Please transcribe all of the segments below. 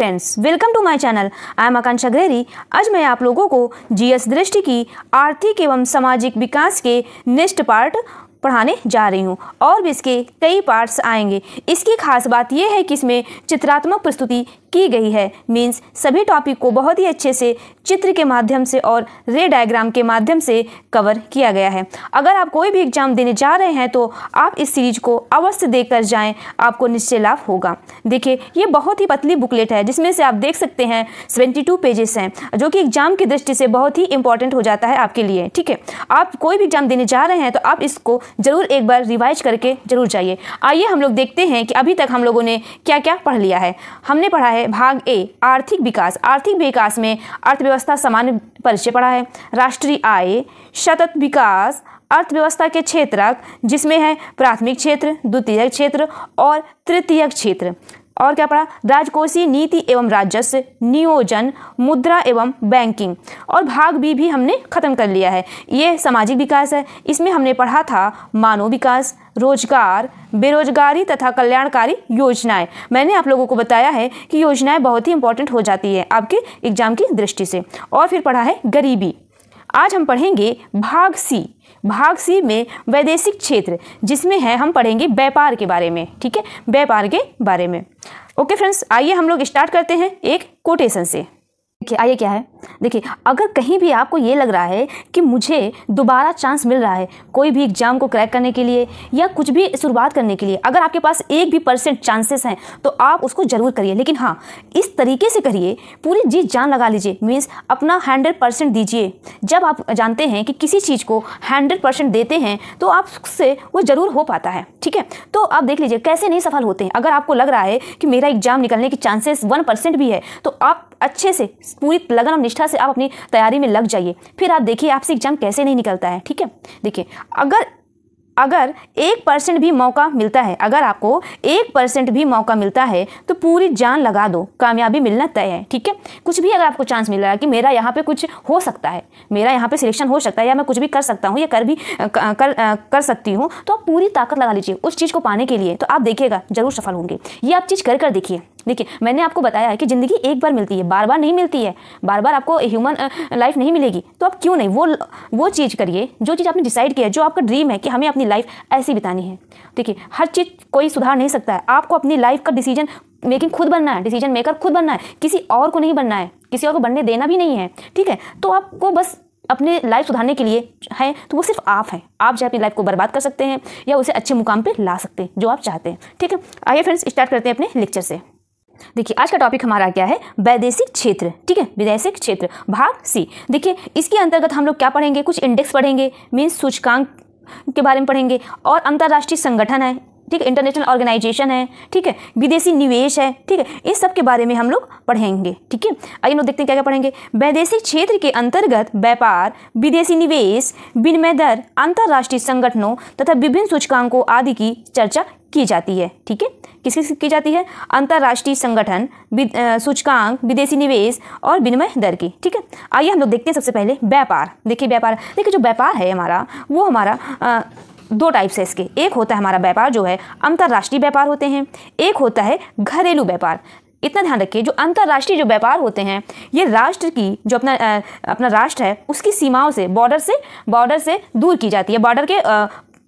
friends welcome to my channel I am Akanksha ग्रेरी आज मैं आप लोगों को जीएस दृष्टि की आर्थिक एवं सामाजिक विकास के नेक्स्ट पार्ट पढ़ाने जा रही हूँ और भी इसके कई पार्ट्स आएंगे इसकी खास बात यह है कि इसमें चित्रात्मक प्रस्तुति की गई है मीन्स सभी टॉपिक को बहुत ही अच्छे से चित्र के माध्यम से और रे डायग्राम के माध्यम से कवर किया गया है अगर आप कोई भी एग्जाम देने जा रहे हैं तो आप इस सीरीज को अवश्य देख कर जाएं आपको निश्चय लाभ होगा देखिए ये बहुत ही पतली बुकलेट है जिसमें से आप देख सकते हैं सेवेंटी टू पेजेस हैं जो कि एग्जाम की दृष्टि से बहुत ही इंपॉर्टेंट हो जाता है आपके लिए ठीक है आप कोई भी एग्जाम देने जा रहे हैं तो आप इसको जरूर एक बार रिवाइज करके जरूर जाइए आइए हम लोग देखते हैं कि अभी तक हम लोगों ने क्या क्या पढ़ लिया है हमने पढ़ा है भाग ए आर्थिक विकास आर्थिक विकास में अर्थव्यवस्था सामान्य परिचय पड़ा है राष्ट्रीय आय सतत विकास अर्थव्यवस्था के क्षेत्र जिसमें है प्राथमिक क्षेत्र द्वितीयक क्षेत्र और तृतीयक क्षेत्र और क्या पढ़ा राजकोषीय नीति एवं राजस्व नियोजन मुद्रा एवं बैंकिंग और भाग बी भी, भी हमने ख़त्म कर लिया है ये सामाजिक विकास है इसमें हमने पढ़ा था मानव विकास रोजगार बेरोजगारी तथा कल्याणकारी योजनाएं मैंने आप लोगों को बताया है कि योजनाएं बहुत ही इंपॉर्टेंट हो जाती है आपके एग्जाम की दृष्टि से और फिर पढ़ा है गरीबी आज हम पढ़ेंगे भाग सी भाग सी में वैदेशिक क्षेत्र जिसमें है हम पढ़ेंगे व्यापार के बारे में ठीक है व्यापार के बारे में ओके फ्रेंड्स आइए हम लोग स्टार्ट करते हैं एक कोटेशन से देखिए आइए क्या है देखिए अगर कहीं भी आपको ये लग रहा है कि मुझे दोबारा चांस मिल रहा है कोई भी एग्ज़ाम को क्रैक करने के लिए या कुछ भी शुरुआत करने के लिए अगर आपके पास एक भी परसेंट चांसेस हैं तो आप उसको ज़रूर करिए लेकिन हाँ इस तरीके से करिए पूरी जी जान लगा लीजिए मीन्स अपना हंड्रेड परसेंट दीजिए जब आप जानते हैं कि किसी चीज़ को हंड्रेड परसेंट देते हैं तो आपसे वो ज़रूर हो पाता है ठीक है तो आप देख लीजिए कैसे नहीं सफल होते हैं अगर आपको लग रहा है कि मेरा एग्ज़ाम निकलने के चांसेस वन परसेंट भी है तो आप अच्छे से पूरी लगन और निष्ठा से आप अपनी तैयारी में लग जाइए फिर आप देखिए आपसे एग्जाम कैसे नहीं निकलता है ठीक है देखिए अगर अगर एक परसेंट भी मौका मिलता है अगर आपको एक परसेंट भी मौका मिलता है तो पूरी जान लगा दो कामयाबी मिलना तय है ठीक है कुछ भी अगर आपको चांस मिल रहा है कि मेरा यहाँ पे कुछ हो सकता है मेरा यहाँ पे सिलेक्शन हो सकता है या मैं कुछ भी कर सकता हूँ या कर भी कर कर, कर सकती हूँ तो आप पूरी ताकत लगा लीजिए उस चीज़ को पाने के लिए तो आप देखिएगा जरूर सफल होंगे ये आप चीज़ कर कर देखिए देखिए मैंने आपको बताया है कि ज़िंदगी एक बार मिलती है बार बार नहीं मिलती है बार बार आपको ह्यूमन लाइफ नहीं मिलेगी तो आप क्यों नहीं वो वो चीज़ करिए जो चीज़ आपने डिसाइड किया जो आपका ड्रीम है कि हमें अपनी लाइफ ऐसी बितानी है देखिए हर चीज़ कोई सुधार नहीं सकता है आपको अपनी लाइफ का डिसीजन मेकिंग खुद बनना है डिसीजन मेकर खुद बनना है किसी और को नहीं बनना है किसी और को बनने देना भी नहीं है ठीक है तो आपको बस अपने लाइफ सुधारने के लिए हैं तो वो सिर्फ आप हैं आप जो अपनी लाइफ को बर्बाद कर सकते हैं या उसे अच्छे मुकाम पे ला सकते हैं जो आप चाहते हैं ठीक है आइए फ्रेंड्स स्टार्ट करते हैं अपने लेक्चर से देखिए आज का टॉपिक हमारा क्या है वैदेशिक क्षेत्र ठीक है वैदेशिक क्षेत्र भाग सी देखिए इसके अंतर्गत हम लोग क्या पढ़ेंगे कुछ इंडेक्स पढ़ेंगे मीन्स सूचकांक के बारे में पढ़ेंगे और अंतर्राष्ट्रीय संगठन है ठीक है इंटरनेशनल ऑर्गेनाइजेशन है ठीक है विदेशी निवेश है ठीक है इस सब के बारे में हम लोग पढ़ेंगे ठीक है आइए लोग देखते हैं क्या क्या पढ़ेंगे वैदेशिक क्षेत्र के अंतर्गत व्यापार विदेशी निवेश विनिमय दर अंतर्राष्ट्रीय संगठनों तथा विभिन्न सूचकांकों आदि की चर्चा की जाती है ठीक है किसकी की जाती है अंतर्राष्ट्रीय संगठन सूचकांक विदेशी निवेश और विनिमय दर की ठीक है आइए हम लोग देखते हैं सबसे पहले व्यापार देखिए व्यापार देखिए जो व्यापार है हमारा वो हमारा आ, दो टाइप्स है इसके एक होता है हमारा व्यापार जो है अंतर्राष्ट्रीय व्यापार होते हैं एक होता है घरेलू व्यापार इतना ध्यान रखिए जो अंतर्राष्ट्रीय जो व्यापार होते हैं ये राष्ट्र की जो अपना अपना राष्ट्र है उसकी सीमाओं से बॉर्डर से बॉर्डर से दूर की जाती है बॉर्डर के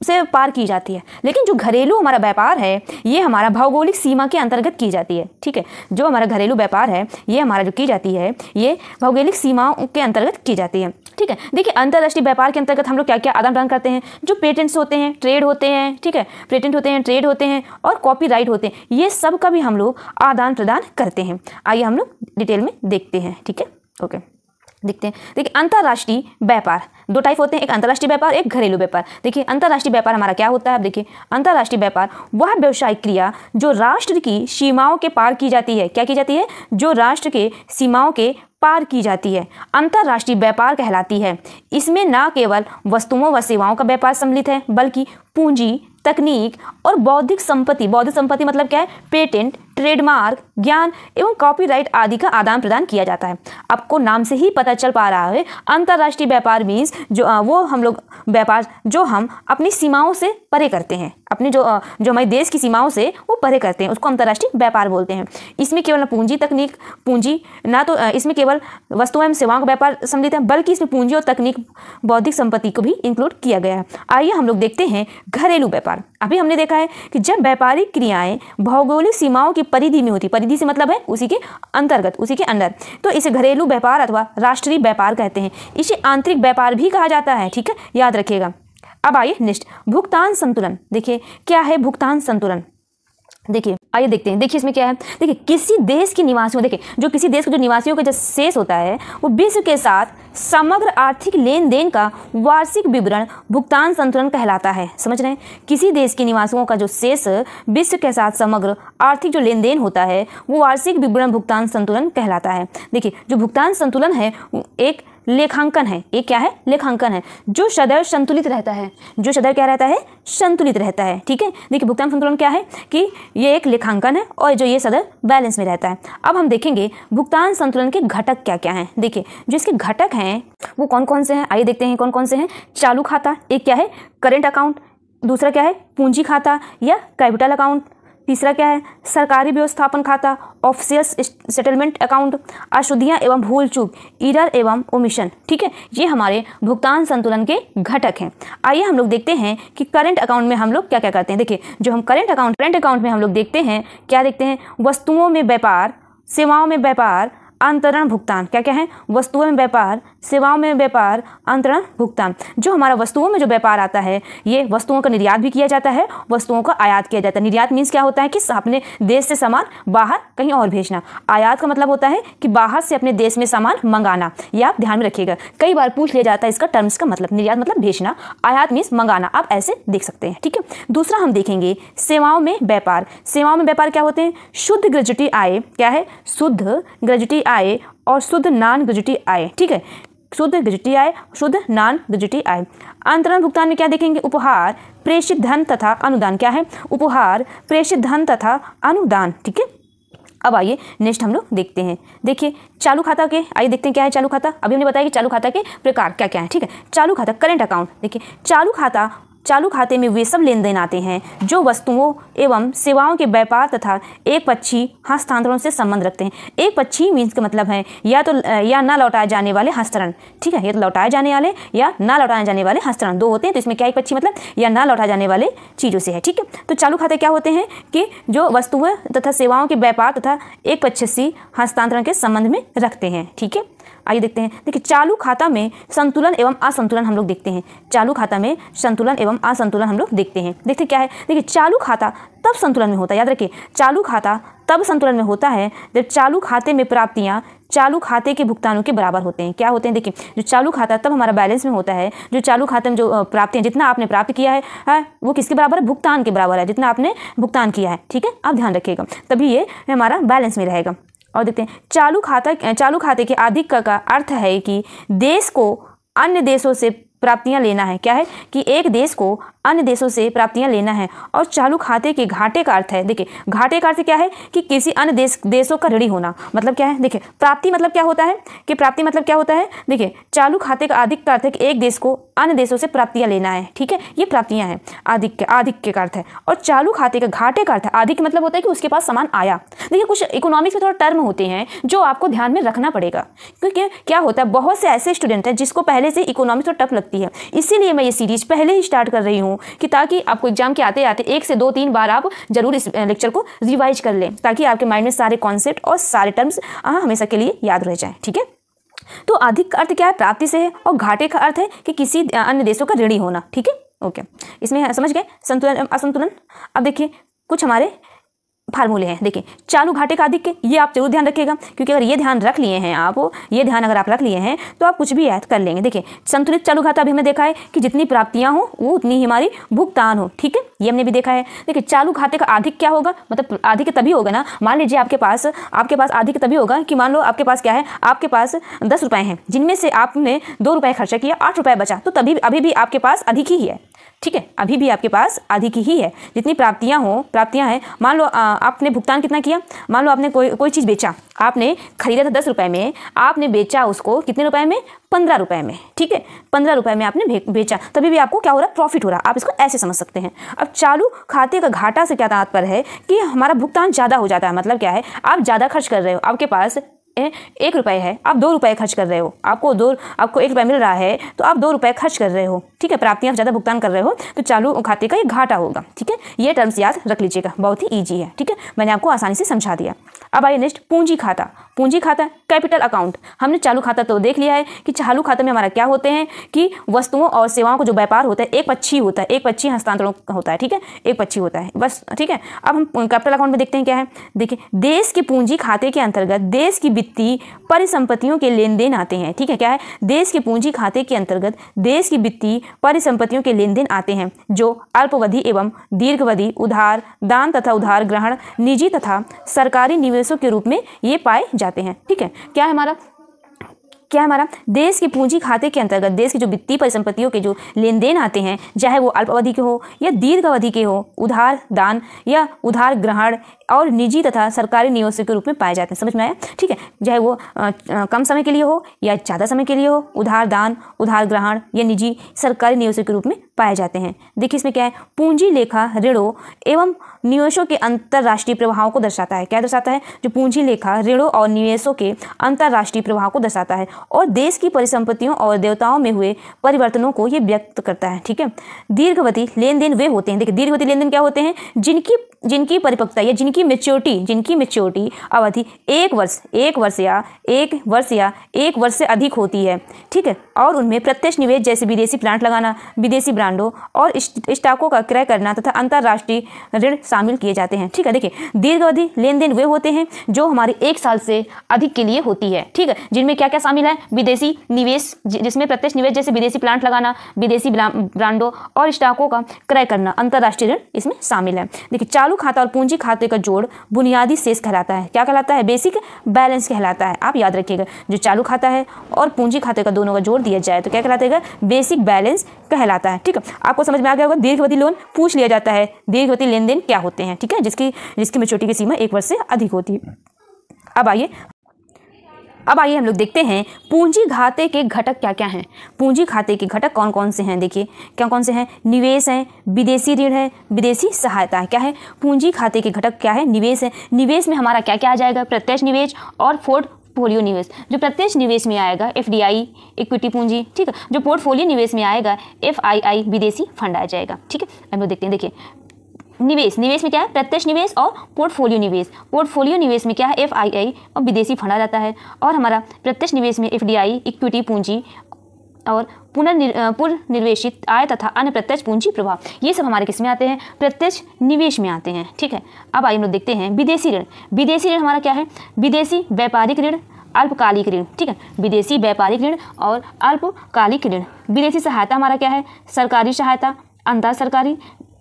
से पार की जाती है लेकिन जो घरेलू हमारा व्यापार है ये हमारा भौगोलिक सीमा के अंतर्गत की जाती है ठीक है जो हमारा घरेलू व्यापार है ये हमारा जो की जाती है ये भौगोलिक सीमाओं के अंतर्गत की जाती है ठीक है देखिए अंतर्राष्ट्रीय व्यापार के अंतर्गत हम लोग क्या क्या आदान प्रदान करते हैं जो पेटेंट्स होते हैं ट्रेड होते हैं ठीक है पेटेंट होते हैं ट्रेड होते हैं और कॉपी होते हैं ये सब का भी हम लोग आदान प्रदान करते हैं आइए हम लोग डिटेल में देखते हैं ठीक है ओके देखते हैं देखिए अंतर्राष्ट्रीय व्यापार दो टाइप होते हैं एक अंतर्राष्ट्रीय व्यापार एक घरेलू व्यापार देखिए अंतर्राष्ट्रीय व्यापार हमारा क्या होता है आप देखिए अंतर्राष्ट्रीय व्यापार वह व्यवसायिक क्रिया जो राष्ट्र की सीमाओं के पार की जाती है क्या की जाती है जो राष्ट्र के सीमाओं के पार की जाती है अंतर्राष्ट्रीय व्यापार कहलाती है इसमें न केवल वस्तुओं व सेवाओं का व्यापार सम्मिलित है बल्कि पूंजी तकनीक और बौद्धिक संपत्ति बौद्धिक संपत्ति मतलब क्या है पेटेंट ट्रेडमार्क ज्ञान एवं कॉपीराइट आदि का आदान प्रदान किया जाता है आपको नाम से ही पता चल पा रहा है अंतर्राष्ट्रीय व्यापार मीन्स जो वो हम लोग व्यापार जो हम अपनी सीमाओं से परे करते हैं अपने जो जो हमारे देश की सीमाओं से वो परे करते हैं उसको अंतर्राष्ट्रीय व्यापार बोलते हैं इसमें केवल पूंजी तकनीक पूंजी ना तो इसमें केवल वस्तुओं एवं सेवाओं का व्यापार समझते हैं बल्कि इसमें पूंजी और तकनीक बौद्धिक संपत्ति को भी इंक्लूड किया गया है आइए हम लोग देखते हैं घरेलू व्यापार अभी हमने देखा है कि जब व्यापारिक क्रियाएँ भौगोलिक सीमाओं की परिधि में होती परिधि से मतलब है उसी के अंतर्गत उसी के अंदर तो इसे घरेलू व्यापार अथवा राष्ट्रीय व्यापार कहते हैं इसे आंतरिक व्यापार भी कहा जाता है ठीक है याद रखिएगा अब आइए नेक्स्ट भुगतान संतुलन देखिए क्या है भुगतान संतुलन देखिए आइए देखते हैं देखिए इसमें क्या है देखिए किसी देश के निवासियों देखिए जो किसी देश के जो निवासियों का जो शेष होता है वो विश्व के साथ समग्र आर्थिक लेन देन का वार्षिक विवरण भुगतान संतुलन कहलाता है समझ रहे हैं किसी देश के निवासियों का जो शेष विश्व के साथ समग्र आर्थिक जो लेन देन होता है वो वार्षिक विवरण भुगतान संतुलन कहलाता है देखिए जो भुगतान संतुलन है एक लेखांकन है ये क्या है लेखांकन है जो सदैव संतुलित रहता है जो सदैव क्या रहता है संतुलित रहता है ठीक है देखिए भुगतान संतुलन क्या है कि ये एक लेखांकन है और जो ये सदैव बैलेंस में रहता है अब हम देखेंगे भुगतान संतुलन के घटक क्या क्या हैं देखिए जो इसके घटक हैं वो कौन कौन से हैं आइए देखते हैं कौन कौन से हैं चालू खाता एक क्या है करेंट अकाउंट दूसरा क्या है पूंजी खाता या कैपिटल अकाउंट तीसरा क्या है सरकारी व्यवस्थापन खाता ऑफिसियल सेटलमेंट अकाउंट अशुद्धियाँ एवं भूल चूक ईरर एवं ओमिशन ठीक है ये हमारे भुगतान संतुलन के घटक हैं आइए हम लोग देखते हैं कि करंट अकाउंट में हम लोग क्या क्या करते हैं देखिए जो हम करंट अकाउंट करंट अकाउंट में हम लोग देखते हैं क्या देखते हैं वस्तुओं में व्यापार सेवाओं में व्यापार अंतरण भुगतान क्या क्या है वस्तुओं में व्यापार सेवाओं में व्यापार अंतरण भुगतान जो हमारा वस्तुओं में जो व्यापार आता है ये वस्तुओं का निर्यात भी किया जाता है वस्तुओं का आयात किया जाता है निर्यात मीन्स क्या होता है कि अपने देश से सामान बाहर कहीं और भेजना आयात का मतलब होता है कि बाहर से अपने देश में सामान मंगाना ये आप ध्यान में रखिएगा कई बार पूछ लिया जाता है इसका टर्म्स का मतलब निर्यात मतलब भेजना आयात मीन्स मंगाना आप ऐसे देख सकते हैं ठीक है दूसरा हम देखेंगे सेवाओं में व्यापार सेवाओं में व्यापार क्या होते हैं शुद्ध ग्रेजुटी आय क्या है शुद्ध ग्रेजुटी आय और शुद्ध नान गजटी आय ठीक है शुद्ध गजटी आय शुद्ध नान गजटी आय अंतरण भुगतान में क्या देखेंगे उपहार प्रेषित धन तथा अनुदान क्या है उपहार प्रेषित धन तथा अनुदान ठीक है अब आइए नेक्स्ट हम लोग देखते हैं देखिए चालू खाता के आइए देखते हैं क्या है चालू खाता अभी हमने बताया कि चालू खाता के प्रकार क्या क्या है ठीक है चालू खाता करंट अकाउंट देखिए चालू खाता चालू खाते में वे सब लेन देन आते हैं जो वस्तुओं एवं सेवाओं के व्यापार तथा एक पक्षी हस्तांतरण से संबंध रखते हैं एक पक्षी मीन्स का मतलब है या तो या ना लौटाए जाने वाले हस्तरण ठीक है या तो लौटाए जाने वाले या ना लौटाए जाने वाले हस्तरण दो होते हैं तो इसमें क्या एक पक्षी मतलब या ना लौटाए जाने वाले चीज़ों से है ठीक है तो चालू खाते क्या होते हैं कि जो वस्तुएं तथा सेवाओं के व्यापार तथा एक पक्षी हस्तांतरण के संबंध में रखते हैं ठीक है आइए देखते हैं देखिए चालू खाता में संतुलन एवं असंतुलन हम लोग देखते हैं चालू खाता में संतुलन एवं असंतुलन हम लोग देखते हैं देखते क्या है देखिए चालू खाता तब संतुलन में होता है याद रखिए चालू खाता तब संतुलन में होता है जब चालू खाते में प्राप्तियाँ चालू खाते के भुगतानों के बराबर होते हैं क्या होते हैं देखिए जो चालू खाता तब हमारा बैलेंस में होता है जो चालू खाते में जो प्राप्तियाँ जितना आपने प्राप्त किया है, है हाँ, वो किसके बराबर है भुगतान के बराबर है जितना आपने भुगतान किया है ठीक है आप ध्यान रखिएगा तभी ये हमारा बैलेंस में रहेगा और देखते हैं चालू खाता चालू खाते के अधिक का, अर्थ है कि देश को अन्य देशों से प्राप्तियां लेना है क्या है कि एक देश को अन्य देशों से प्राप्तियां लेना है और चालू खाते के घाटे का अर्थ है देखिए घाटे का अर्थ क्या है कि किसी अन्य देश देशों का ऋणी होना मतलब क्या है देखिए प्राप्ति मतलब क्या होता है कि प्राप्ति मतलब क्या होता है देखिए चालू खाते का अधिक का अर्थ है कि एक देश को अन्य देशों से प्राप्तियां लेना है ठीक है ये प्राप्तियां हैं आधिक्य आधिक्य का अर्थ है और चालू खाते का घाटे का अर्थ है मतलब होता है कि उसके पास सामान आया देखिए कुछ इकोनॉमिक्स में थोड़ा टर्म होते हैं जो आपको ध्यान में रखना पड़ेगा क्योंकि क्या होता है बहुत से ऐसे स्टूडेंट हैं जिसको पहले से इकोनॉमिक्स और टफ लगती है इसीलिए मैं ये सीरीज पहले ही स्टार्ट कर रही हूँ हूँ कि ताकि आपको एग्जाम के आते आते एक से दो तीन बार आप जरूर इस लेक्चर को रिवाइज कर लें ताकि आपके माइंड में सारे कॉन्सेप्ट और सारे टर्म्स हमेशा के लिए याद रह जाए ठीक है तो अधिक अर्थ क्या है प्राप्ति से है और घाटे का अर्थ है कि किसी अन्य देशों का ऋणी होना ठीक है ओके इसमें समझ गए संतुलन असंतुलन अब देखिए कुछ हमारे फार्मूले हैं देखिए चालू घाटे का अधिक के ये आप जरूर ध्यान रखिएगा क्योंकि अगर ये ध्यान रख लिए हैं आप ये ध्यान अगर आप रख लिए हैं तो आप कुछ भी ऐड कर लेंगे देखिए संतुलित चालू घाटा अभी हमने देखा है कि जितनी प्राप्तियाँ हों वो उतनी ही हमारी भुगतान हो ठीक है ये हमने भी देखा है देखिए चालू घाटे का अधिक क्या होगा मतलब अधिक तभी होगा ना मान लीजिए आपके पास आपके पास अधिक तभी होगा कि मान लो आपके पास क्या है आपके पास दस रुपये हैं जिनमें से आपने दो रुपये खर्चा किया आठ रुपये बचा तो तभी अभी भी आपके पास अधिक ही है ठीक है अभी भी आपके पास आधी की ही है जितनी प्राप्तियाँ हो प्राप्तियाँ हैं मान लो आपने भुगतान कितना किया मान लो आपने कोई कोई चीज़ बेचा आपने खरीदा था दस रुपये में आपने बेचा उसको कितने रुपए में पंद्रह रुपए में ठीक है पंद्रह रुपए में आपने बेचा तभी भी आपको क्या हो रहा है प्रॉफिट हो रहा आप इसको ऐसे समझ सकते हैं अब चालू खाते का घाटा से क्या तात्पर है कि हमारा भुगतान ज़्यादा हो जाता है मतलब क्या है आप ज़्यादा खर्च कर रहे हो आपके पास एक रुपये है आप दो रुपये खर्च कर रहे हो आपको दो आपको एक रुपये मिल रहा है तो आप दो रुपये खर्च कर रहे हो ठीक है आप ज़्यादा भुगतान कर रहे हो तो चालू खाते का ये घाटा होगा ठीक है ये टर्म्स याद रख लीजिएगा बहुत ही ईजी है ठीक है मैंने आपको आसानी से समझा दिया अब आइए नेक्स्ट पूंजी खाता पूंजी खाता कैपिटल अकाउंट हमने चालू खाता तो देख लिया है कि चालू खाते में हमारा क्या होते हैं कि वस्तुओं और सेवाओं का जो व्यापार होता है एक पक्षी होता है एक पक्षी हस्तांतरण होता है ठीक है एक पक्षी होता है बस ठीक है अब हम कैपिटल अकाउंट में देखते हैं क्या है देखिए देश के पूंजी खाते के अंतर्गत देश की वित्तीय परिसंपत्तियों के लेन देन आते हैं ठीक है क्या है देश के पूंजी खाते के अंतर्गत देश की वित्तीय परिसंपत्तियों के लेन देन आते हैं जो अल्पवधि एवं दीर्घवधि उधार दान तथा उधार ग्रहण निजी तथा सरकारी निवेशों के रूप में ये पाए जाते हैं ठीक है क्या हमारा क्या हमारा देश के पूंजी खाते के अंतर्गत देश की जो वित्तीय परिसंपत्तियों के जो लेन देन आते हैं चाहे वो अल्पावधि के हो या दीर्घ अवधि के हो उधार दान या उधार ग्रहण और निजी तथा सरकारी निवेशों के रूप में पाए जाते हैं समझ में आया ठीक है चाहे वो आ, आ, कम समय के लिए हो या ज़्यादा समय के लिए हो उधार दान उधार ग्रहण या निजी सरकारी निवेशों के रूप में पाए जाते हैं देखिए इसमें क्या है पूंजी लेखा ऋणों एवं निवेशों के अंतर्राष्ट्रीय प्रभावों को दर्शाता है क्या दर्शाता है जो पूंजी लेखा ऋणों और निवेशों के अंतर्राष्ट्रीय प्रभाव को दर्शाता है और देश की परिसंपत्तियों और देवताओं में हुए परिवर्तनों को ये व्यक्त करता है ठीक है दीर्घवती लेन देन वे होते हैं देखिए दीर्घवती लेन देन क्या होते हैं जिनकी जिनकी परिपक्वता या जिनकी जिनकी मेच्योरिटी जिनकी मेच्योरिटी अवधि एक वर्ष एक वर्ष या एक वर्ष या एक वर्ष से अधिक होती है ठीक है और उनमें प्रत्यक्ष निवेश जैसे विदेशी प्लांट लगाना विदेशी ब्रांडों और स्टॉकों का क्रय करना तथा अंतर्राष्ट्रीय ऋण शामिल किए जाते हैं ठीक है देखिए दीर्घ अवधि लेन देन वे होते हैं जो हमारे एक साल से अधिक के लिए होती है ठीक है जिनमें क्या क्या शामिल है विदेशी निवेश जिसमें प्रत्यक्ष निवेश जैसे विदेशी प्लांट लगाना विदेशी ब्रांडों और स्टॉकों का क्रय करना अंतर्राष्ट्रीय ऋण इसमें शामिल है देखिए चालू खाता और पूंजी खाते का जोड़ बुनियादी शेष कहलाता है क्या कहलाता है बेसिक बैलेंस कहलाता है आप याद रखिएगा जो चालू खाता है और पूंजी खाते का दोनों का जोड़ दिया जाए तो क्या कहलाता है बेसिक बैलेंस कहलाता है ठीक है आपको समझ में आ गया होगा दीर्घवधि लोन पूछ लिया जाता है दीर्घवधि लेन क्या होते हैं ठीक है जिसकी जिसकी मेच्योरिटी की सीमा एक वर्ष से अधिक होती है अब आइए अब आइए हम लोग देखते हैं पूंजी घाते के घटक क्या क्या हैं पूंजी खाते के घटक कौन कौन से हैं देखिए क्या कौन से हैं निवेश है विदेशी ऋण है विदेशी सहायता है क्या है पूंजी खाते के घटक क्या है निवेश है निवेश में हमारा क्या क्या आ जाएगा प्रत्यक्ष निवेश और फोर्ट पोर्टफोलियो निवेश जो प्रत्यक्ष निवेश में आएगा एफ इक्विटी पूंजी ठीक है जो पोर्टफोलियो निवेश में आएगा एफ विदेशी फंड आ जाएगा ठीक है हम लोग देखते हैं देखिए निवेश निवेश में क्या है प्रत्यक्ष निवेश और पोर्टफोलियो निवेश पोर्टफोलियो निवेश में क्या है एफ आई आई और विदेशी फंड आ जाता है और हमारा प्रत्यक्ष निवेश में एफ डी आई इक्विटी पूंजी और पुनर्निर पुनर्निवेशित आय तथा अन्य प्रत्यक्ष पूंजी प्रभाव ये सब हमारे किस में आते हैं प्रत्यक्ष निवेश में आते हैं ठीक है अब आइए हम लोग देखते हैं विदेशी ऋण विदेशी ऋण हमारा क्या है विदेशी व्यापारिक ऋण अल्पकालिक ऋण ठीक है विदेशी व्यापारिक ऋण और अल्पकालिक ऋण विदेशी सहायता हमारा क्या है सरकारी सहायता अंतर सरकारी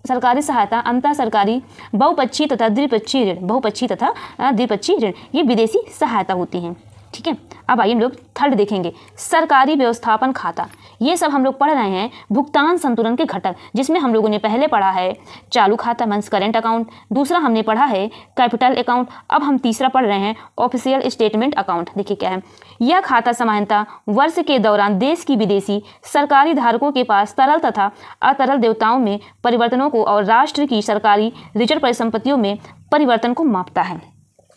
सरकारी सहायता अंतर सरकारी बहुपक्षीय तथा द्विपक्षीय ऋण बहुपक्षी तथा द्विपक्षीय ऋण ये विदेशी सहायता होती हैं ठीक है अब आइए हम लोग थर्ड देखेंगे सरकारी व्यवस्थापन खाता ये सब हम लोग पढ़ रहे हैं भुगतान संतुलन के घटक जिसमें हम लोगों ने पहले पढ़ा है चालू खाता मंस करेंट अकाउंट दूसरा हमने पढ़ा है कैपिटल अकाउंट अब हम तीसरा पढ़ रहे हैं ऑफिशियल स्टेटमेंट अकाउंट देखिए क्या है यह खाता सामान्यतः वर्ष के दौरान देश की विदेशी सरकारी धारकों के पास तरल तथा अतरल देवताओं में परिवर्तनों को और राष्ट्र की सरकारी रिजर्व परिसंपत्तियों में परिवर्तन को मापता है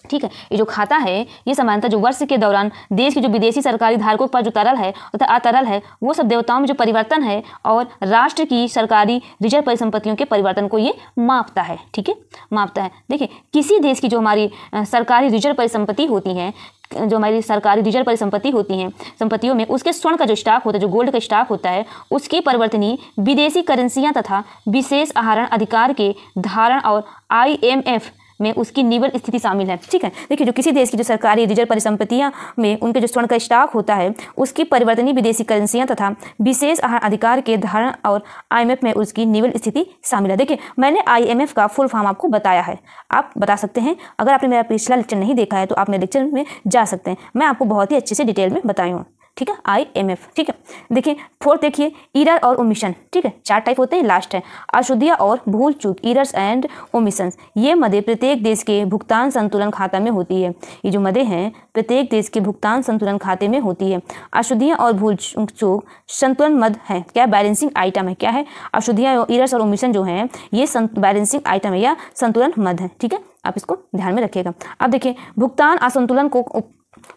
ठीक है ये जो खाता है ये सामान्यतः जो वर्ष के दौरान देश की जो विदेशी सरकारी धारकों के पास जो तरल है तथा अतरल है वो सब देवताओं में जो परिवर्तन है और राष्ट्र की सरकारी रिजर्व परिसंपत्तियों के परिवर्तन को ये मापता है ठीक है मापता है देखिए किसी देश की जो हमारी सरकारी रिजर्व परिसंपत्ति होती है जो हमारी सरकारी रिजर्व परिसंपत्ति होती हैं संपत्तियों में उसके स्वर्ण का जो स्टॉक होता है जो गोल्ड का स्टॉक होता है उसकी परिवर्तनी विदेशी करेंसियां तथा विशेष आहरण अधिकार के धारण और आईएमएफ में उसकी निवल स्थिति शामिल है ठीक है देखिए जो किसी देश की जो सरकारी रिजर्व परिसंपत्तियाँ में उनके जो स्वर्ण का स्टॉक होता है उसकी परिवर्तनीय विदेशी करेंसियाँ तथा विशेष अधिकार के धारण और आईएमएफ में उसकी निवल स्थिति शामिल है देखिए मैंने आईएमएफ का फुल फॉर्म आपको बताया है आप बता सकते हैं अगर आपने मेरा पिछला लेक्चर नहीं देखा है तो आप मेरे लेक्चर में जा सकते हैं मैं आपको बहुत ही अच्छे से डिटेल में बताई हूँ ठीक है आई एम एफ ठीक है देखिए फोर्थ देखिए ईरर और ओमिशन ठीक है चार टाइप होते हैं लास्ट है अशुद्धिया और भूल चूक ईरर्स एंड ओमिशन ये मदे प्रत्येक देश के भुगतान संतुलन खाता में होती है ये जो मदे हैं प्रत्येक देश के भुगतान संतुलन खाते में होती है अशुद्धियाँ और भूल चूक संतुलन मद है क्या बैलेंसिंग आइटम है क्या है अशुद्धियाँ इरर्स और ओमिशन जो है ये बैलेंसिंग आइटम है या संतुलन मद है ठीक है आप इसको ध्यान में रखिएगा अब देखिए भुगतान असंतुलन को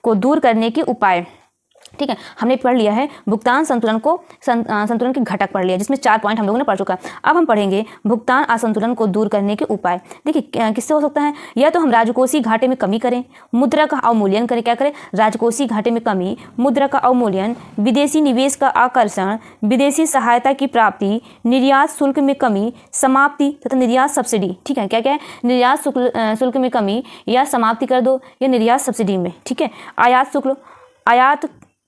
को दूर करने के उपाय ठीक है हमने पढ़ लिया है भुगतान संतुलन को सं, आ, संतुलन के घटक पढ़ लिया जिसमें चार पॉइंट हम लोगों ने पढ़ चुका है अब हम पढ़ेंगे भुगतान असंतुलन को दूर करने के उपाय देखिए किससे हो सकता है या तो हम राजकोषीय घाटे में कमी करें मुद्रा का अवमूल्यन करें क्या करें राजकोषीय घाटे में कमी मुद्रा का अवमूल्यन विदेशी निवेश का आकर्षण विदेशी सहायता की प्राप्ति निर्यात शुल्क में कमी समाप्ति तथा निर्यात सब्सिडी ठीक है क्या क्या है निर्यात शुल्क में कमी या समाप्ति कर दो या निर्यात सब्सिडी में ठीक है आयात शुल्क आयात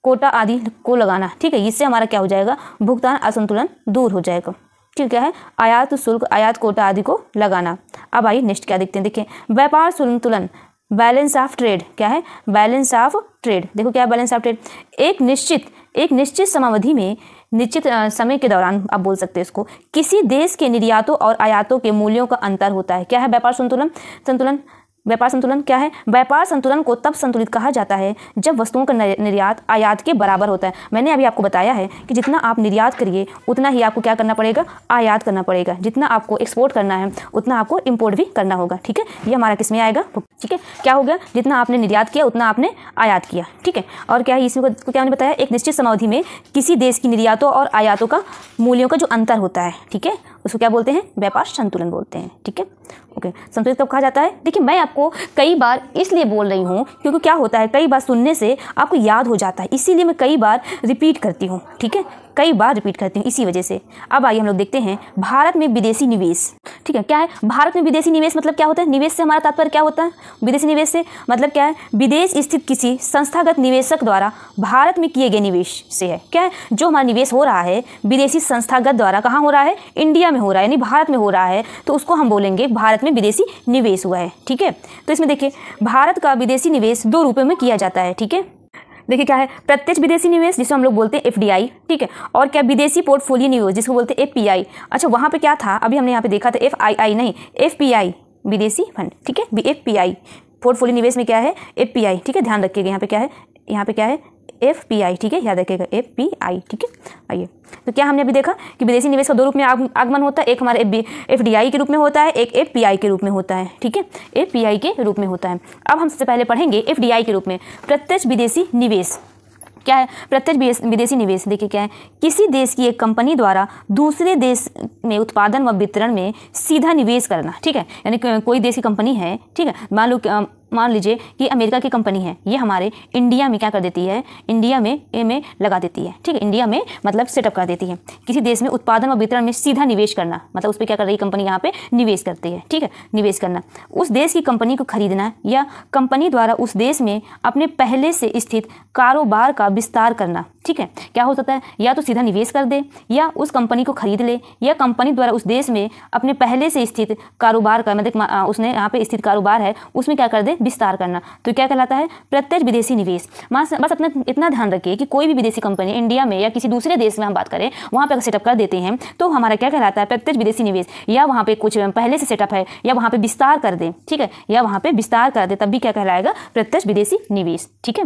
कोटा आदि को लगाना ठीक है इससे हमारा क्या हो जाएगा भुगतान असंतुलन दूर हो जाएगा ठीक है आयात शुल्क आयात कोटा आदि को लगाना अब आइए नेक्स्ट क्या देखते हैं देखिए व्यापार संतुलन बैलेंस ऑफ ट्रेड क्या है बैलेंस ऑफ ट्रेड देखो क्या है बैलेंस ऑफ ट्रेड एक निश्चित एक निश्चित समावधि में निश्चित समय के दौरान आप बोल सकते हैं इसको किसी देश के निर्यातों और आयातों के मूल्यों का अंतर होता है क्या है व्यापार संतुलन संतुलन व्यापार संतुलन क्या है व्यापार संतुलन को तब संतुलित कहा जाता है जब वस्तुओं का निर्यात आयात के बराबर होता है मैंने अभी आपको बताया है कि जितना आप निर्यात करिए उतना ही आपको क्या करना पड़ेगा आयात करना पड़ेगा जितना आपको एक्सपोर्ट करना है उतना आपको इम्पोर्ट भी करना होगा ठीक है ये हमारा किसमें आएगा ठीक है क्या हो गया जितना आपने निर्यात किया उतना आपने आयात किया ठीक है और क्या है इसमें क्या मैंने बताया एक निश्चित समावधि में किसी देश की निर्यातों और आयातों का मूल्यों का जो अंतर होता है ठीक है उसको क्या बोलते हैं व्यापार संतुलन बोलते हैं ठीक है ओके संतुलित कब कहा जाता है देखिए मैं आपको कई बार इसलिए बोल रही हूँ क्योंकि क्या होता है कई बार सुनने से आपको याद हो जाता है इसीलिए मैं कई बार रिपीट करती हूँ ठीक है कई बार रिपीट करती हूँ इसी वजह से अब आइए हम लोग देखते हैं भारत में विदेशी निवेश ठीक है क्या है भारत में विदेशी निवेश मतलब क्या होता है निवेश से हमारा तात्पर्य क्या होता है विदेशी निवेश से मतलब क्या है विदेश स्थित किसी संस्थागत निवेशक द्वारा भारत में किए गए निवेश से है क्या है जो हमारा निवेश हो रहा है विदेशी संस्थागत द्वारा कहाँ हो रहा है इंडिया में हो रहा है यानी भारत में हो रहा है तो उसको हम बोलेंगे भारत में विदेशी निवेश हुआ है ठीक है तो इसमें देखिए भारत का विदेशी निवेश दो रुपये में किया जाता है ठीक है देखिए क्या है प्रत्यक्ष विदेशी निवेश जिसको हम लोग बोलते हैं एफडीआई ठीक है और क्या विदेशी पोर्टफोलियो निवेश जिसको बोलते हैं एफपीआई अच्छा वहाँ पे क्या था अभी हमने यहाँ पे देखा था एफआईआई नहीं एफपीआई विदेशी फंड ठीक है एफपीआई पोर्टफोलियो निवेश में क्या है एफपीआई ठीक है ध्यान रखिएगा यहाँ पे क्या है यहाँ पे क्या है एफ पी आई ठीक है याद रखिएगा एफ पी आई ठीक है आइए तो क्या हमने अभी देखा कि विदेशी निवेश का दो रूप में आग, आगमन होता है एक हमारे एफ डी आई के रूप में होता है एक एफ पी आई के रूप में होता है ठीक है एफ पी आई के रूप में होता है अब हम सबसे पहले पढ़ेंगे एफ डी आई के रूप में प्रत्यक्ष विदेशी निवेश क्या है प्रत्यक्ष विदेशी निवेश देखिए क्या है किसी देश की एक कंपनी द्वारा दूसरे देश में उत्पादन व वितरण में सीधा निवेश करना ठीक है यानी कोई देश की कंपनी है ठीक है मान लो मान लीजिए कि अमेरिका की कंपनी है ये हमारे इंडिया में क्या कर देती है इंडिया में ए में लगा देती है ठीक है इंडिया में मतलब सेटअप कर देती है किसी देश में उत्पादन और वितरण में सीधा निवेश करना मतलब उस पर क्या कर रही है कंपनी यहाँ पे निवेश करती है ठीक है निवेश करना उस देश की कंपनी को खरीदना या कंपनी द्वारा उस देश में अपने पहले से स्थित कारोबार का विस्तार करना ठीक है क्या हो सकता है या तो सीधा निवेश कर दे या उस कंपनी को खरीद ले या कंपनी द्वारा उस देश में अपने पहले से स्थित कारोबार का मतलब उसने यहाँ पे स्थित कारोबार है उसमें क्या कर दे विस्तार करना तो क्या कहलाता है प्रत्यक्ष विदेशी निवेश बस अपना इतना ध्यान रखिए कि कोई भी विदेशी कंपनी इंडिया में या किसी दूसरे देश में हम बात करें वहाँ पर अगर सेटअप कर देते हैं तो हमारा क्या कहलाता है प्रत्यक्ष विदेशी निवेश या वहाँ पर कुछ पहले से सेटअप है या वहाँ पर विस्तार कर दे ठीक है या वहाँ पर विस्तार कर दे तब भी क्या कहलाएगा प्रत्यक्ष विदेशी निवेश ठीक है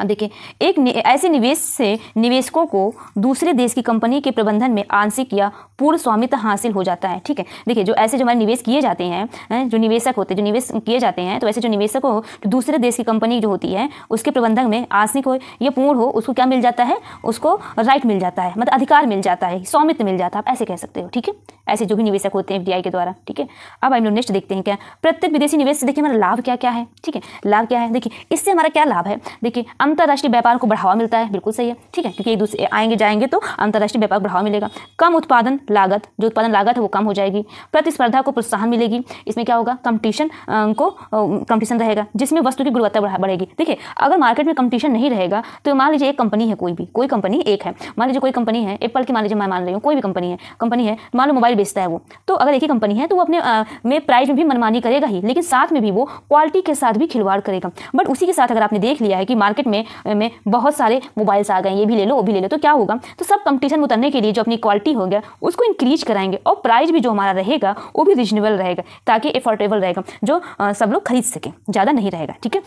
हाँ देखिए एक ऐसे निवेश से निवेशकों को दूसरे देश की कंपनी के प्रबंधन में आंशिक या पूर्ण स्वामित्व हासिल हो जाता है ठीक है देखिए जो ऐसे जो हमारे निवेश किए जाते हैं जो निवेशक होते हैं जो निवेश किए जाते हैं तो ऐसे जो निवेशक हो तो दूसरे देश की कंपनी जो होती है उसके प्रबंधन में आंशिक हो या पूर्ण हो उसको क्या मिल जाता है उसको राइट मिल जाता है मतलब अधिकार मिल जाता है स्वामित्व मिल जाता है आप ऐसे कह सकते हो ठीक है ऐसे जो भी निवेशक होते हैं एफ के द्वारा ठीक है अब हम लोग नेक्स्ट देखते हैं क्या प्रत्येक विदेशी निवेश से देखिए हमारा लाभ क्या क्या है ठीक है लाभ क्या है देखिए इससे हमारा क्या लाभ है देखिए अंतर्राष्ट्रीय व्यापार को बढ़ावा मिलता है बिल्कुल सही है ठीक है क्योंकि एक दूसरे आएंगे जाएंगे तो अंतर्राष्ट्रीय व्यापार बढ़ावा मिलेगा कम उत्पादन लागत जो उत्पादन लागत है वो कम हो जाएगी प्रतिस्पर्धा को प्रोत्साहन मिलेगी इसमें क्या होगा कंपटीशन को कंपटीशन रहेगा जिसमें वस्तु की गुणवत्ता बढ़ेगी देखिए अगर मार्केट में कंपटीशन नहीं रहेगा तो मान लीजिए एक कंपनी है कोई भी कोई कंपनी एक है मान लीजिए कोई कंपनी है एप्पल की मान लीजिए मैं मान रही हूँ कोई भी कंपनी है कंपनी है मान लो मोबाइल बेचता है वो तो अगर एक ही कंपनी है तो वो अपने में प्राइस में भी मनमानी करेगा ही लेकिन साथ में भी वो क्वालिटी के साथ भी खिलवाड़ करेगा बट उसी के साथ अगर आपने देख लिया है कि मार्केट में में बहुत सारे मोबाइल्स आ गए ये भी ले लो वो भी ले लो तो क्या होगा तो सब कंपटीशन उतरने के लिए जो अपनी क्वालिटी हो गया उसको इंक्रीज कराएंगे और प्राइस भी जो हमारा रहेगा वो भी रिजनेबल रहेगा ताकि एफोर्डेबल रहेगा जो सब लोग खरीद सकें ज़्यादा नहीं रहेगा ठीक है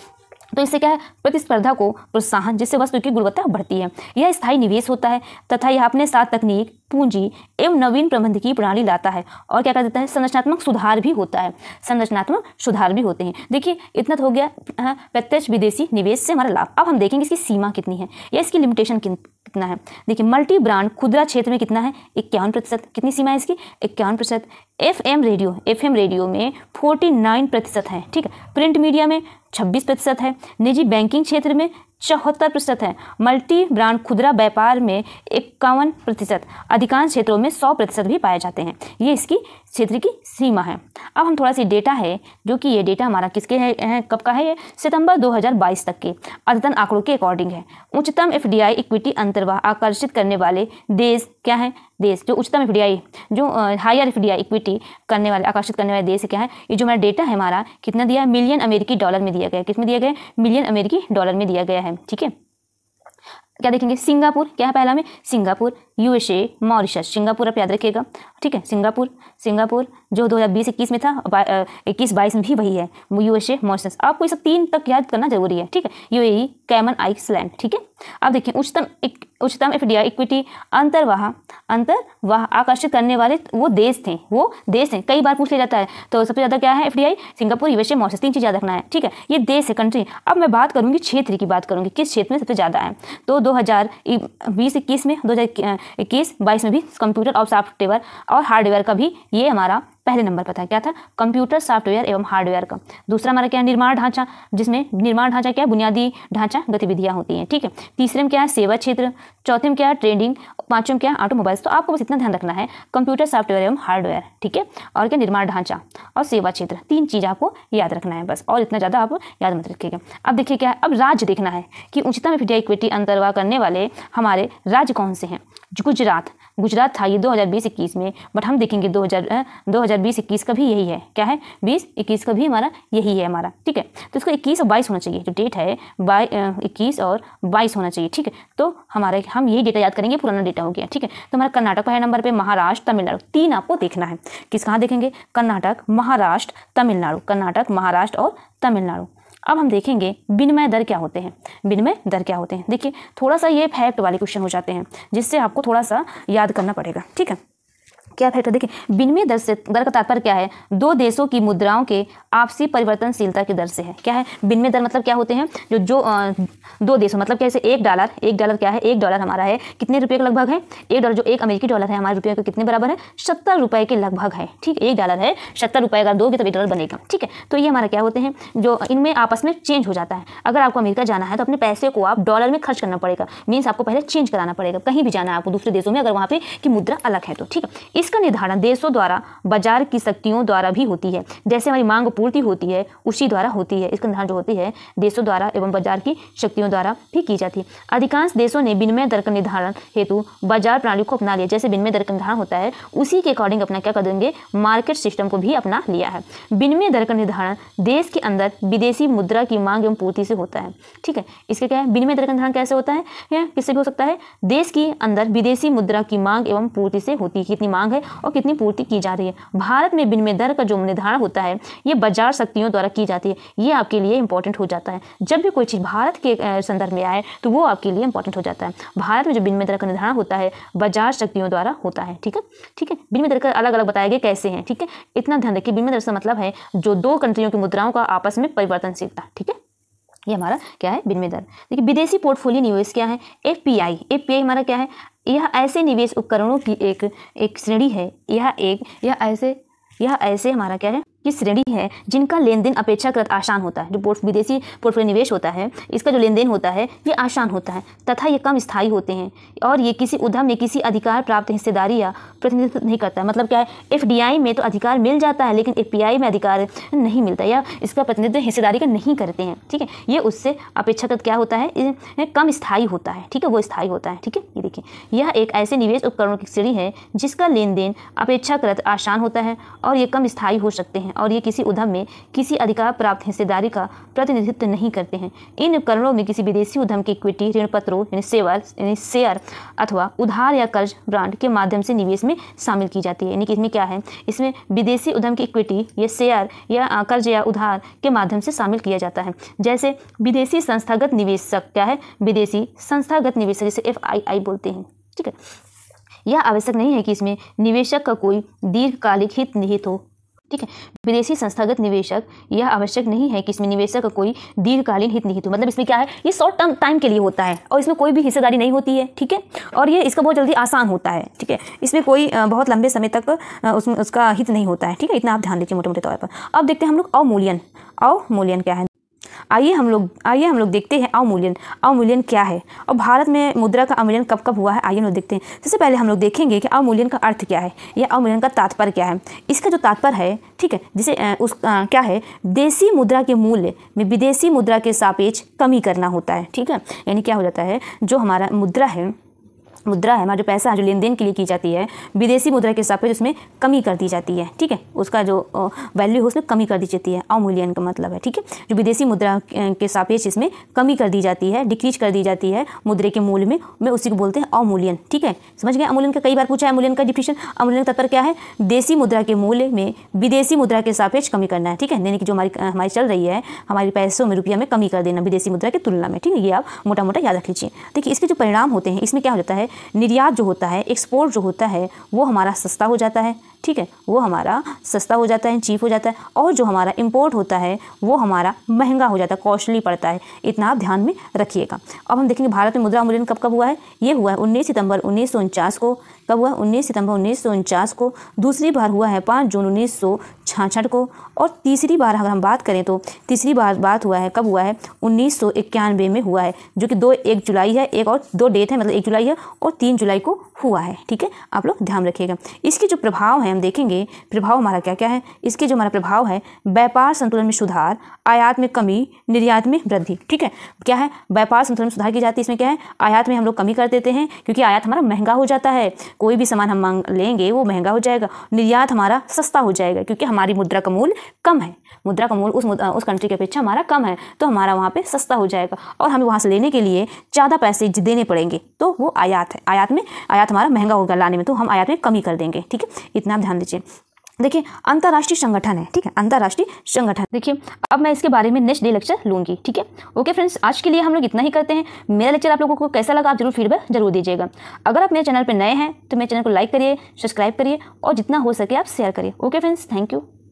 तो इससे क्या है प्रतिस्पर्धा को प्रोत्साहन जिससे वस्तु की गुणवत्ता बढ़ती है यह स्थायी निवेश होता है तथा यह अपने साथ तकनीक पूंजी एवं नवीन प्रबंध की प्रणाली लाता है और क्या कर देता है संरचनात्मक सुधार भी होता है संरचनात्मक सुधार भी होते हैं देखिए इतना तो हो गया प्रत्यक्ष विदेशी निवेश से हमारा लाभ अब हम देखेंगे इसकी सीमा कितनी है या इसकी लिमिटेशन कितना है देखिए मल्टी ब्रांड खुदरा क्षेत्र में कितना है इक्यावन प्रतिशत कितनी सीमा है इसकी इक्यावन प्रतिशत एफ रेडियो एफ रेडियो में फोर्टी प्रतिशत है ठीक है प्रिंट मीडिया में छब्बीस प्रतिशत है निजी बैंकिंग क्षेत्र में चौहत्तर प्रतिशत है मल्टी ब्रांड खुदरा व्यापार में इक्यावन प्रतिशत अधिकांश क्षेत्रों में सौ प्रतिशत भी पाए जाते हैं ये इसकी क्षेत्र की सीमा है अब हम थोड़ा सी डेटा है जो कि ये डेटा हमारा किसके है, है कब का है ये सितंबर 2022 तक के अद्यतन आंकड़ों के अकॉर्डिंग है उच्चतम एफडीआई इक्विटी अंतर्वाह आकर्षित करने वाले देश क्या हैं देश जो उच्चतम एफ जो हायर एफ इक्विटी करने वाले आकर्षित करने वाले देश क्या है ये जो हमारा डेटा है हमारा कितना दिया है मिलियन अमेरिकी डॉलर में दिया गया है किसमें दिया गया मिलियन अमेरिकी डॉलर में दिया गया है ठीक है क्या देखेंगे सिंगापुर क्या है पहला में सिंगापुर यूएसए मॉरिशस सिंगापुर आप याद रखिएगा ठीक है सिंगापुर सिंगापुर जो दो हज़ार बीस इक्कीस में था इक्कीस बाईस में भी वही है यूएसए मॉरिशस आपको ये सब तीन तक याद करना जरूरी है ठीक है यूएई कैमन आइसलैंड ठीक है अब देखिए उच्चतम उच्चतम एफ इक्विटी अंतरवाह अंतरवाह आकर्षित करने वाले वो देश थे वो देश हैं कई बार पूछ लिया जाता है तो सबसे ज़्यादा क्या है एफ सिंगापुर यूएसए मॉरिशस तीन चीज़ याद रखना है ठीक है ये देश है कंट्री अब मैं बात करूँगी क्षेत्र की बात करूँगी किस क्षेत्र में सबसे ज़्यादा है तो दो हज़ार बीस इक्कीस में दो हज़ार इक्कीस बाईस में भी कंप्यूटर और सॉफ्टवेयर और हार्डवेयर का भी ये हमारा पहले नंबर पता क्या था कंप्यूटर सॉफ्टवेयर एवं हार्डवेयर का दूसरा हमारा क्या है निर्माण ढांचा जिसमें निर्माण ढांचा क्या है बुनियादी ढांचा गतिविधियाँ होती हैं ठीक है तीसरे में क्या है सेवा क्षेत्र चौथे में क्या है ट्रेडिंग पांचवें में क्या है ऑटोमोबाइल्स तो आपको बस इतना ध्यान रखना है कंप्यूटर सॉफ्टवेयर एवं हार्डवेयर ठीक है और क्या निर्माण ढांचा और सेवा क्षेत्र तीन चीज़ आपको याद रखना है बस और इतना ज़्यादा आप याद मत रखिएगा अब देखिए क्या है अब राज्य देखना है कि उच्चतम एफ इक्विटी अंतरवा करने वाले हमारे राज्य कौन से हैं गुजरात गुजरात था ये दो हज़ार में बट हम देखेंगे दो हज़ार का भी यही है क्या है बीस इक्कीस का भी हमारा यही है हमारा ठीक है तो इसको 21 और 22 होना चाहिए जो डेट है बाई इक्कीस और 22 होना चाहिए ठीक है तो हमारे हम यही डेटा याद करेंगे पुराना डेटा हो गया ठीक है तो हमारा कर्नाटक पहले नंबर पर महाराष्ट्र तमिलनाडु तीन आपको देखना है किस कहाँ देखेंगे कर्नाटक महाराष्ट्र तमिलनाडु कर्नाटक महाराष्ट्र और तमिलनाडु अब हम देखेंगे विनिमय दर क्या होते हैं विनिमय दर क्या होते हैं देखिए थोड़ा सा ये फैक्ट वाले क्वेश्चन हो जाते हैं जिससे आपको थोड़ा सा याद करना पड़ेगा ठीक है क्या फैक्ट है देखिए विनिमय दर से दर का तात्पर्य क्या है दो देशों की मुद्राओं के आपसी परिवर्तनशीलता की दर से है क्या है विनिमय दर मतलब क्या होते हैं जो जो दो देशों मतलब कैसे एक डॉलर एक डॉलर क्या है एक डॉलर हमारा है कितने रुपये का लगभग है एक डॉलर जो एक अमेरिकी डॉलर है हमारे रुपये के कितने बराबर है सत्तर रुपये के लगभग है ठीक है एक डॉलर है सत्तर रुपये अगर दोगे भी डॉलर बनेगा ठीक है तो ये हमारा क्या होते हैं जो इनमें आपस में चेंज हो जाता है अगर आपको अमेरिका जाना है तो अपने पैसे को आप डॉलर में खर्च करना पड़ेगा मीन्स आपको पहले चेंज कराना पड़ेगा कहीं भी जाना है आपको दूसरे देशों में अगर वहाँ पर कि मुद्रा अलग है तो ठीक है इसका निर्धारण देशों द्वारा बाजार की शक्तियों द्वारा भी होती है जैसे हमारी मांग पूर्ति होती है उसी द्वारा होती है इसका निर्धारण जो होती है देशों द्वारा एवं बाजार की शक्तियों द्वारा भी की जाती है अधिकांश देशों ने विनिमय दर का निर्धारण हेतु बाजार प्रणाली को अपना लिया जैसे विनिमय दर का निर्धारण होता है उसी के अकॉर्डिंग अपना क्या कर देंगे मार्केट सिस्टम को भी अपना लिया है विनिमय दर का निर्धारण देश के अंदर विदेशी मुद्रा की मांग एवं पूर्ति से होता है ठीक है इसका क्या है विनिमय दर का निर्धारण कैसे होता है किससे भी हो सकता है देश के अंदर विदेशी मुद्रा की मांग एवं पूर्ति से होती है कितनी मांग है और कितनी पूर्ति की जा रही है भारत में विनिमय दर का जो निर्धारण होता है ये बाजार शक्तियों द्वारा की जाती है ये आपके लिए इंपॉर्टेंट हो जाता है जब भी कोई चीज़ भारत के संदर्भ में आए तो वो आपके लिए इंपॉर्टेंट हो जाता है भारत में जो विनिमय दर का निर्धारण होता है बाजार शक्तियों द्वारा होता है ठीक है ठीक है विनिमय दर का अलग अलग बताया गया कैसे हैं ठीक है इतना ध्यान रखिए विनिमय दर से मतलब है जो दो कंट्रियों की मुद्राओं का आपस में परिवर्तनशीलता ठीक है ये हमारा क्या है विनिमय दर देखिए विदेशी पोर्टफोलियो निवेश क्या है F P I F P हमारा क्या है यह ऐसे निवेश उपकरणों की एक एक श्रेणी है यह एक यह ऐसे यह ऐसे हमारा क्या है की श्रेणी है जिनका लेन देन अपेक्षाकृत आसान होता है जो विदेशी पोर्टफोलियो निवेश होता है इसका जो लेन देन होता है ये आसान होता है तथा ये कम स्थायी होते हैं और ये किसी उद्यम में किसी अधिकार प्राप्त हिस्सेदारी या प्रतिनिधित्व नहीं करता मतलब क्या है एफ में तो अधिकार मिल जाता है लेकिन एफ में अधिकार नहीं मिलता या इसका प्रतिनिधित्व हिस्सेदारी का नहीं करते हैं ठीक है ये उससे अपेक्षाकृत क्या होता है कम स्थायी होता है ठीक है वो स्थायी होता है ठीक है ये देखिए यह एक ऐसे निवेश उपकरणों की श्रेणी है जिसका लेन देन अपेक्षाकृत आसान होता है और ये कम स्थायी हो सकते हैं हैं और ये किसी उद्यम में किसी अधिकार प्राप्त हिस्सेदारी का प्रतिनिधित्व नहीं करते हैं इन उपकरणों में किसी विदेशी उद्यम के इक्विटी ऋण पत्रों यानी सेवा यानी शेयर अथवा उधार या कर्ज ब्रांड के माध्यम से निवेश में शामिल की जाती है यानी कि इसमें क्या है इसमें विदेशी उद्यम की इक्विटी या शेयर या कर्ज या उधार के माध्यम से शामिल किया जाता है जैसे विदेशी संस्थागत निवेशक क्या है विदेशी संस्थागत निवेशक जैसे एफ बोलते हैं ठीक है यह आवश्यक नहीं है कि इसमें निवेशक का कोई दीर्घकालिक हित निहित हो ठीक है विदेशी संस्थागत निवेशक यह आवश्यक नहीं है कि इसमें निवेशक का कोई दीर्घकालीन हित नहीं हो मतलब इसमें क्या है ये शॉर्ट टर्म टाइम के लिए होता है और इसमें कोई भी हिस्सेदारी नहीं होती है ठीक है और ये इसका बहुत जल्दी आसान होता है ठीक है इसमें कोई बहुत लंबे समय तक उसमें उसका हित नहीं होता है ठीक है इतना आप ध्यान दीजिए मोटे मोटे तौर पर अब देखते हैं हम लोग अवमूल्यन अवमूल्यन क्या है आइए हम लोग आइए हम लोग देखते हैं अवमूल्यन अवमूल्यन क्या है और भारत में मुद्रा का अवमूल्यन कब कब हुआ है आइए हम लोग देखते हैं सबसे पहले हम लोग देखेंगे कि अवमूल्यन का अर्थ क्या है या अवमूल्यन का तात्पर्य क्या है इसका जो तात्पर्य है ठीक है जिसे उस आ, क्या है देसी मुद्रा के मूल्य में विदेशी मुद्रा के सापेक्ष कमी करना होता है ठीक है यानी क्या हो जाता है जो हमारा मुद्रा है मुद्रा है हमारा जो पैसा है जो लेन देन के लिए की जाती है विदेशी मुद्रा के हिसाब से उसमें कमी कर दी जाती है ठीक है उसका जो वैल्यू है उसमें कमी कर दी जाती है अवमूल्यन का मतलब है ठीक है जो विदेशी मुद्रा के सापेक्ष इसमें कमी कर दी जाती है डिक्रीज कर दी जाती है मुद्रे के मूल्य में मैं उसी को बोलते हैं अवमूल्यन ठीक है समझ गए अमूल्यन का कई बार पूछा है अमूल्यन का डिफिशन अमूल्यन का तत्पर क्या है देशी मुद्रा के मूल्य में विदेशी मुद्रा के सापेक्ष कमी करना है ठीक है यानी कि जो हमारी हमारी चल रही है हमारे पैसों में रुपया में कमी कर देना विदेशी मुद्रा की तुलना में ठीक है ये आप मोटा मोटा याद रख लीजिए देखिए इसके जो परिणाम होते हैं इसमें क्या हो जाता है निर्यात जो होता है एक्सपोर्ट जो होता है वो हमारा सस्ता हो जाता है ठीक है वो हमारा सस्ता हो जाता है चीप हो जाता है और जो हमारा इम्पोर्ट होता है वो हमारा महंगा हो जाता है कॉस्टली पड़ता है इतना आप ध्यान में रखिएगा अब हम देखेंगे भारत में मुद्रा मूल्यन कब कब हुआ है ये हुआ है उन्नीस सितंबर उन्नीस को कब हुआ उन्नीस सितंबर उन्नीस को दूसरी बार हुआ है पाँच जून उन्नीस को और तीसरी बार अगर हम बात करें तो तीसरी बार बात हुआ है कब हुआ है उन्नीस में हुआ है जो कि दो एक जुलाई है एक और दो डेट है मतलब एक जुलाई है और तीन जुलाई को हुआ है ठीक है आप लोग ध्यान रखिएगा इसके जो प्रभाव हैं हम देखेंगे प्रभाव हमारा क्या क्या है इसके जो हमारा प्रभाव है व्यापार संतुलन में सुधार आयात में कमी निर्यात में वृद्धि ठीक है क्या है व्यापार संतुलन में सुधार की जाती है इसमें क्या है आयात में हम लोग कमी कर देते हैं क्योंकि आयात हमारा महंगा हो जाता है कोई भी सामान हम मांग लेंगे वो महंगा हो जाएगा निर्यात हमारा सस्ता हो जाएगा क्योंकि हमारी मुद्रा का मूल कम है मुद्रा का मूल उस उस कंट्री की अपेक्षा हमारा कम है तो हमारा वहाँ पर सस्ता हो जाएगा और हमें वहाँ से लेने के लिए ज़्यादा पैसे देने पड़ेंगे तो वो आयात है आयात में आयात हमारा महंगा होगा लाने में तो हम आयात में कमी कर देंगे ठीक है इतना ध्यान दीजिए देखिए अंतर्राष्ट्रीय संगठन है ठीक है अंतर्राष्ट्रीय संगठन देखिए अब मैं इसके बारे में नेक्स्ट डे लेक्चर लूंगी ठीक है ओके फ्रेंड्स आज के लिए हम लोग इतना ही करते हैं मेरा लेक्चर आप लोगों को कैसा लगा आप जरूर फीडबैक जरूर दीजिएगा अगर आप मेरे चैनल पर नए हैं तो मेरे चैनल को लाइक करिए सब्सक्राइब करिए और जितना हो सके आप शेयर करिए ओके फ्रेंड्स थैंक यू